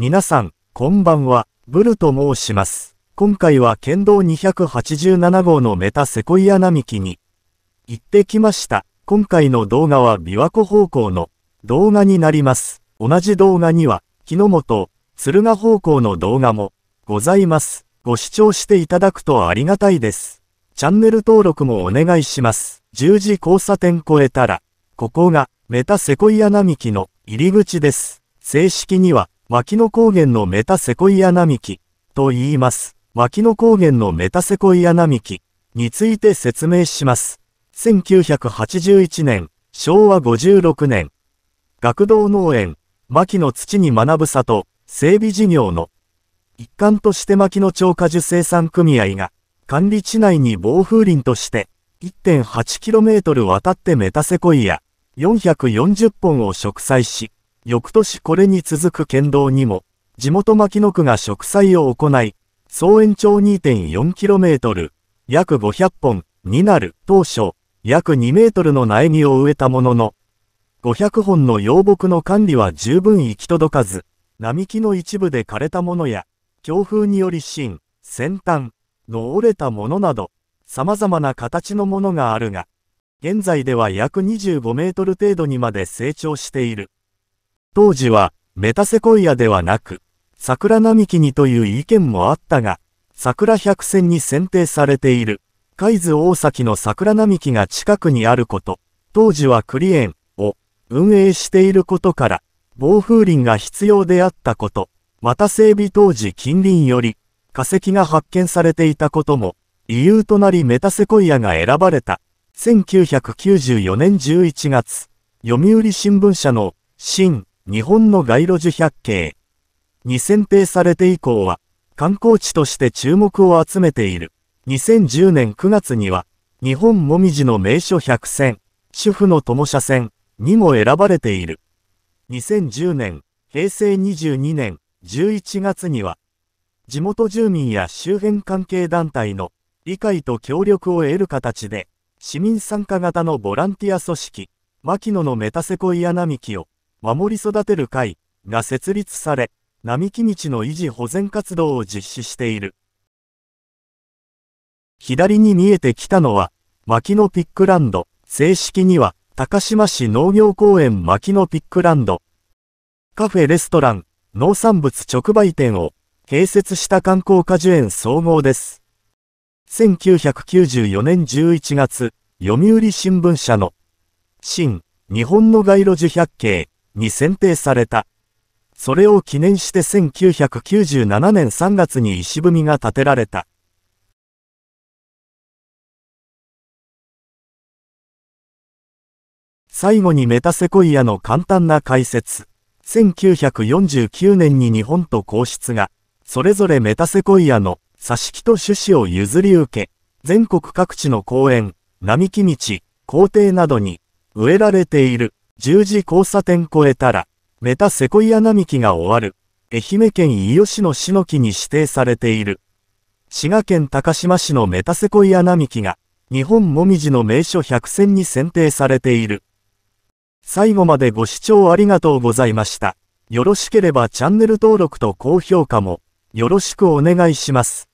皆さん、こんばんは、ブルと申します。今回は県道287号のメタセコイア並木に行ってきました。今回の動画は琵琶湖方向の動画になります。同じ動画には、木の本、鶴ヶ方向の動画もございます。ご視聴していただくとありがたいです。チャンネル登録もお願いします。10時交差点越えたら、ここがメタセコイア並木の入り口です。正式には牧野高原のメタセコイア並木と言います。牧野高原のメタセコイア並木について説明します。1981年、昭和56年、学童農園、牧野土に学ぶ里、整備事業の一環として牧野超果樹生産組合が管理地内に防風林として 1.8km 渡ってメタセコイア440本を植栽し、翌年これに続く県道にも、地元牧野区が植栽を行い、総延長 2.4km、約500本になる当初、約2メートルの苗木を植えたものの、500本の幼木の管理は十分行き届かず、並木の一部で枯れたものや、強風により芯、先端の折れたものなど、様々な形のものがあるが、現在では約25メートル程度にまで成長している。当時は、メタセコイアではなく、桜並木にという意見もあったが、桜百選に選定されている、海津大崎の桜並木が近くにあること、当時はクリエンを運営していることから、防風林が必要であったこと、また整備当時近隣より、化石が発見されていたことも、理由となりメタセコイアが選ばれた。1994年11月、読売新聞社の、新、日本の街路樹百景に選定されて以降は観光地として注目を集めている。2010年9月には日本もみじの名所百選、主婦の友社選にも選ばれている。2010年、平成22年11月には地元住民や周辺関係団体の理解と協力を得る形で市民参加型のボランティア組織、牧野のメタセコイア並木を守り育てる会が設立され、並木道の維持保全活動を実施している。左に見えてきたのは、牧野ピックランド、正式には、高島市農業公園牧野ピックランド。カフェ・レストラン、農産物直売店を併設した観光果樹園総合です。1994年11月、読売新聞社の、新、日本の街路樹百景に選定された。それを記念して1997年3月に石踏みが建てられた。最後にメタセコイアの簡単な解説。1949年に日本と皇室が、それぞれメタセコイアの挿し木と種子を譲り受け、全国各地の公園、並木道、校庭などに植えられている。十字交差点越えたら、メタセコイア並木が終わる。愛媛県伊予市の市の木に指定されている。滋賀県高島市のメタセコイア並木が、日本もみじの名所百選に選定されている。最後までご視聴ありがとうございました。よろしければチャンネル登録と高評価も、よろしくお願いします。